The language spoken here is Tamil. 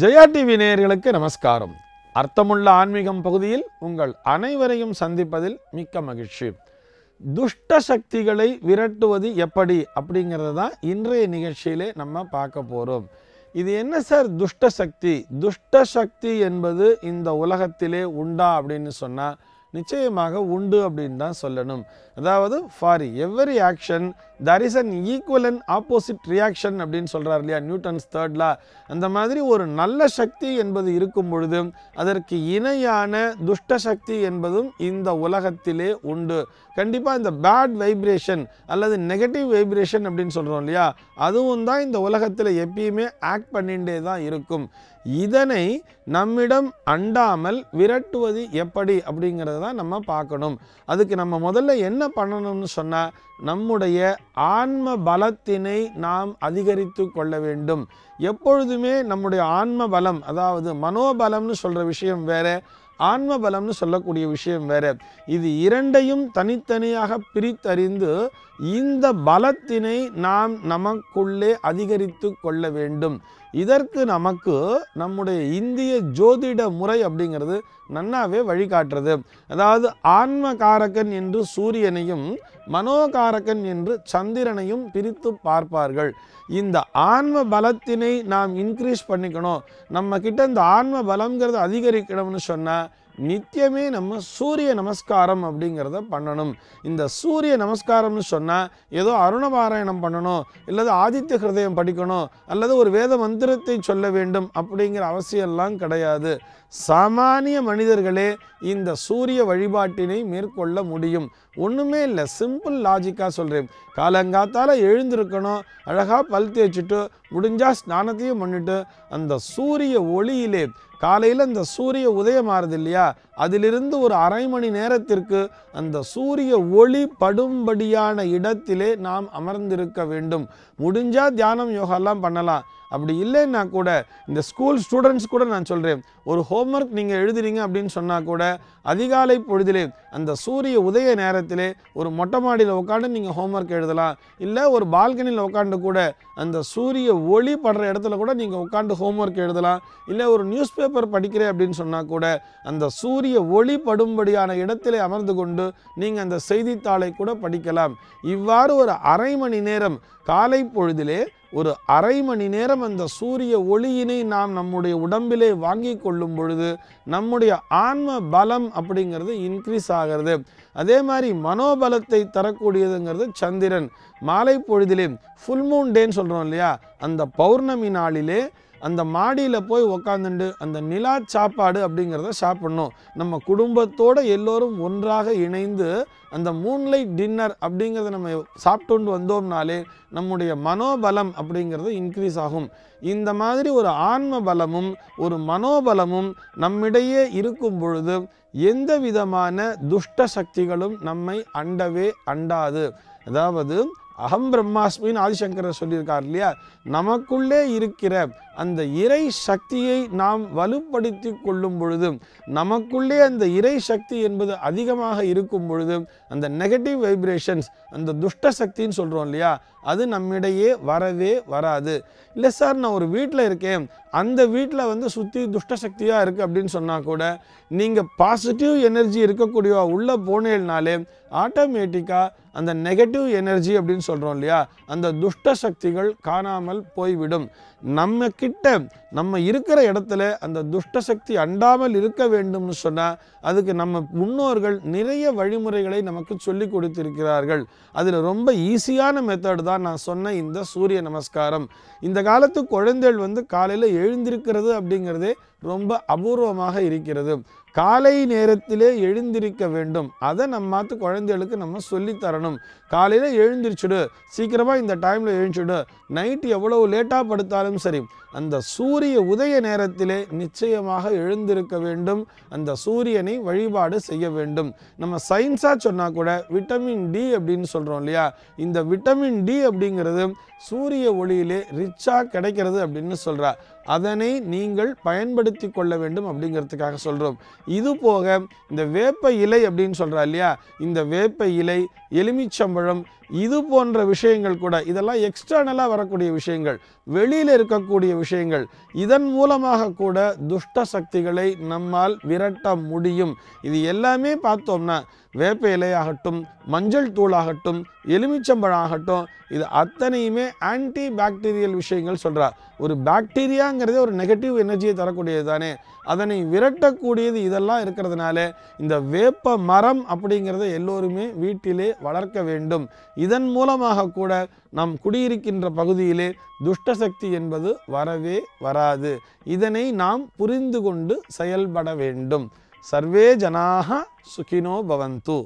ஜெயா டிவி நேயர்களுக்கு நமஸ்காரம் அர்த்தமுள்ள ஆன்மீகம் பகுதியில் உங்கள் அனைவரையும் சந்திப்பதில் மிக்க மகிழ்ச்சி துஷ்ட சக்திகளை விரட்டுவது எப்படி அப்படிங்கிறது தான் இன்றைய நிகழ்ச்சியிலே நம்ம பார்க்க போகிறோம் இது என்ன சார் துஷ்ட சக்தி துஷ்ட சக்தி என்பது இந்த உலகத்திலே உண்டா அப்படின்னு சொன்னால் நிச்சயமாக உண்டு அப்படின்னு தான் சொல்லணும் அதாவது for every action there is an equal and opposite reaction அப்படின்னு சொல்கிறார் இல்லையா நியூட்டன்ஸ் தேர்ட்ல அந்த மாதிரி ஒரு நல்ல சக்தி என்பது இருக்கும் பொழுதும் அதற்கு இணையான துஷ்ட சக்தி என்பதும் இந்த உலகத்திலே உண்டு கண்டிப்பாக இந்த பேட் வைப்ரேஷன் அல்லது நெகட்டிவ் வைப்ரேஷன் அப்படின்னு சொல்கிறோம் இல்லையா அதுவும் தான் இந்த உலகத்தில் எப்பயுமே ஆக்ட் பண்ணிகிட்டே தான் இருக்கும் இதனை நம்மிடம் அண்டாமல் விரட்டுவது எப்படி அப்படிங்கிறத தான் நம்ம பார்க்கணும் அதுக்கு நம்ம முதல்ல என்ன பண்ணணும்னு சொன்னால் நம்முடைய ஆன்ம பலத்தினை நாம் அதிகரித்து கொள்ள வேண்டும் எப்பொழுதுமே நம்முடைய ஆன்ம பலம் அதாவது மனோபலம்னு சொல்கிற விஷயம் வேறு ஆன்ம பலம்னு சொல்லக்கூடிய விஷயம் வேறு இது இரண்டையும் தனித்தனியாக பிரித்தறிந்து இந்த பலத்தினை நாம் நமக்குள்ளே அதிகரித்து கொள்ள வேண்டும் இதற்கு நமக்கு நம்முடைய இந்திய ஜோதிட முறை அப்படிங்கிறது நன்னாவே வழிகாட்டுறது அதாவது ஆன்ம காரகன் என்று சூரியனையும் மனோகாரகன் என்று சந்திரனையும் பிரித்து பார்ப்பார்கள் இந்த ஆன்ம பலத்தினை நாம் இன்க்ரீஸ் பண்ணிக்கணும் நம்ம கிட்ட இந்த ஆன்ம பலம்ங்கிறது அதிகரிக்கணும்னு சொன்னால் நித்தியமே நம்ம சூரிய நமஸ்காரம் அப்படிங்கிறத பண்ணணும் இந்த சூரிய நமஸ்காரம்னு சொன்னால் ஏதோ அருணபாராயணம் பண்ணணும் இல்லது ஆதித்ய ஹிருதயம் படிக்கணும் அல்லது ஒரு வேத மந்திரத்தை சொல்ல வேண்டும் அப்படிங்கிற அவசியம்லாம் கிடையாது சாமானிய மனிதர்களே இந்த சூரிய வழிபாட்டினை மேற்கொள்ள முடியும் ஒன்றுமே இல்லை சிம்பிள் லாஜிக்காக சொல்கிறேன் காலங்காத்தால் எழுந்திருக்கணும் அழகாக பல் தேய்ச்சிட்டு முடிஞ்சால் ஸ்நானத்தையும் பண்ணிவிட்டு அந்த சூரிய ஒளியிலே காலையில் இந்த சூரிய உதயமாறுது இல்லையா அதிலிருந்து ஒரு அரை மணி நேரத்திற்கு அந்த சூரிய ஒளி படும்படியான இடத்திலே நாம் அமர்ந்திருக்க வேண்டும் முடிஞ்சால் தியானம் யோகாலாம் பண்ணலாம் அப்படி இல்லைன்னா கூட இந்த ஸ்கூல் ஸ்டூடெண்ட்ஸ் கூட நான் சொல்கிறேன் ஒரு ஹோம்ஒர்க் நீங்கள் எழுதுறீங்க அப்படின்னு சொன்னால் கூட அதிகாலை பொழுதிலே அந்த சூரிய உதய நேரத்திலே ஒரு மொட்டை மாடியில் உட்காந்து நீங்கள் ஹோம்ஒர்க் எழுதலாம் இல்லை ஒரு பால்கனியில் உட்காந்து கூட அந்த சூரிய ஒளி படுற இடத்துல கூட நீங்கள் உட்காந்து ஹோம்ஒர்க் எழுதலாம் இல்லை ஒரு நியூஸ் பேப்பர் படிக்கிறேன் அப்படின்னு சொன்னால் கூட அந்த சூரிய சூரிய ஒளி படும்படியான இடத்திலே அமர்ந்து கொண்டு நீங்கள் அந்த செய்தித்தாளை கூட படிக்கலாம் இவ்வாறு ஒரு அரை மணி நேரம் காலை பொழுதிலே ஒரு அரை மணி நேரம் அந்த சூரிய ஒளியினை நாம் நம்முடைய உடம்பிலே வாங்கி கொள்ளும் பொழுது நம்முடைய ஆன்ம பலம் அப்படிங்கிறது இன்க்ரீஸ் ஆகிறது அதே மாதிரி மனோபலத்தை தரக்கூடியதுங்கிறது சந்திரன் மாலை பொழுதிலே ஃபுல் மூன் டேன்னு சொல்கிறோம் இல்லையா அந்த பௌர்ணமி நாளிலே அந்த மாடியில் போய் உக்காந்துண்டு அந்த நிலா சாப்பாடு அப்படிங்கிறத சாப்பிட்ணும் நம்ம குடும்பத்தோடு எல்லோரும் ஒன்றாக இணைந்து அந்த மூன்லைட் டின்னர் அப்படிங்கிறத நம்ம சாப்பிட்டு வந்தோம்னாலே நம்முடைய மனோபலம் அப்படிங்கிறது இன்க்ரீஸ் ஆகும் இந்த மாதிரி ஒரு ஆன்ம பலமும் ஒரு மனோபலமும் நம்மிடையே இருக்கும் பொழுது எந்த விதமான துஷ்ட சக்திகளும் நம்மை அண்டவே அண்டாது அதாவது அகம் பிரம்மாஸ்மின்னு ஆதிசங்கரர் சொல்லியிருக்கார் இல்லையா நமக்குள்ளே இருக்கிற அந்த இறை சக்தியை நாம் வலுப்படுத்தி கொள்ளும் பொழுதும் நமக்குள்ளே அந்த இறை சக்தி என்பது அதிகமாக இருக்கும் பொழுதும் அந்த நெகட்டிவ் வைப்ரேஷன்ஸ் அந்த துஷ்ட சக்தின்னு சொல்கிறோம் இல்லையா அது நம்மிடையே வரவே வராது இல்லை சார் நான் ஒரு வீட்டில் இருக்கேன் அந்த வீட்டில் வந்து சுற்றி துஷ்ட சக்தியாக இருக்குது அப்படின்னு சொன்னால் கூட நீங்கள் பாசிட்டிவ் எனர்ஜி இருக்கக்கூடிய உள்ளே போனேனாலே ஆட்டோமேட்டிக்காக அந்த நெகட்டிவ் எனர்ஜி அப்படின்னு சொல்கிறோம் இல்லையா அந்த துஷ்ட சக்திகள் காணாமல் போய்விடும் நமக்கு கிட்ட நம்ம இருக்கிற இடத்துல அந்த துஷ்ட சக்தி அண்டாமல் இருக்க வேண்டும்னு சொன்னால் அதுக்கு நம்ம முன்னோர்கள் நிறைய வழிமுறைகளை நமக்கு சொல்லி கொடுத்திருக்கிறார்கள் அதில் ரொம்ப ஈஸியான மெத்தட் தான் நான் சொன்ன இந்த சூரிய நமஸ்காரம் இந்த காலத்து குழந்தைகள் வந்து காலையில் எழுந்திருக்கிறது அப்படிங்கிறதே ரொம்ப அபூர்வமாக இருக்கிறது காலை நேரத்திலே எழுந்திருக்க வேண்டும் அதை நம்ம மாற்று குழந்தைகளுக்கு நம்ம சொல்லித்தரணும் காலையில் எழுந்திரிச்சுடு சீக்கிரமாக இந்த டைமில் எழுந்துச்சுடு நைட்டு எவ்வளவு லேட்டாக படுத்தாலும் சரி அந்த சூரிய உதய நேரத்திலே நிச்சயமாக எழுந்திருக்க வேண்டும் அந்த சூரியனை வழிபாடு செய்ய வேண்டும் நம்ம சயின்ஸாக சொன்னால் கூட விட்டமின் டி அப்படின்னு சொல்கிறோம் இல்லையா இந்த விட்டமின் டி அப்படிங்கிறது சூரிய ஒளியிலே ரிச்சாக கிடைக்கிறது அப்படின்னு சொல்கிறார் அதனை நீங்கள் பயன்படுத்தி கொள்ள வேண்டும் அப்படிங்கிறதுக்காக சொல்கிறோம் இது போக இந்த வேப்ப இலை அப்படின்னு சொல்கிறா இல்லையா இந்த வேப்ப இலை எலுமிச்சம்பழம் இது போன்ற விஷயங்கள் கூட இதெல்லாம் எக்ஸ்டர்னலாக வரக்கூடிய விஷயங்கள் வெளியில் இருக்கக்கூடிய விஷயங்கள் இதன் மூலமாக கூட துஷ்ட சக்திகளை நம்மால் விரட்ட முடியும் இது எல்லாமே பார்த்தோம்னா வேப்ப இலையாகட்டும் மஞ்சள் தூளாகட்டும் எலுமிச்சம்பழம் ஆகட்டும் இது அத்தனையுமே ஆன்டி பாக்டீரியல் விஷயங்கள் சொல்கிறார் ஒரு பாக்டீரியாங்கிறதே ஒரு நெகட்டிவ் எனர்ஜியை தரக்கூடியது தானே அதனை விரட்டக்கூடியது இதெல்லாம் இருக்கிறதுனால இந்த வேப்ப மரம் அப்படிங்கிறத எல்லோருமே வீட்டிலே வளர்க்க வேண்டும் இதன் மூலமாக கூட நம் குடியிருக்கின்ற பகுதியிலே துஷ்டசக்தி என்பது வரவே வராது இதனை நாம் புரிந்து கொண்டு செயல்பட வேண்டும் சர்வே ஜனாக சுகினோ பவந்து